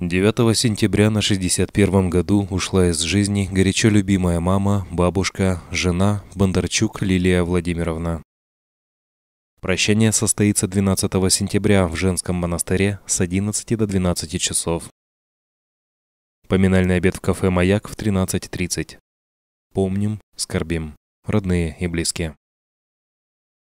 9 сентября на 61 году ушла из жизни горячо любимая мама, бабушка, жена Бондарчук Лилия Владимировна. Прощание состоится 12 сентября в женском монастыре с 11 до 12 часов. Поминальный обед в кафе «Маяк» в 13.30. Помним, скорбим. Родные и близкие.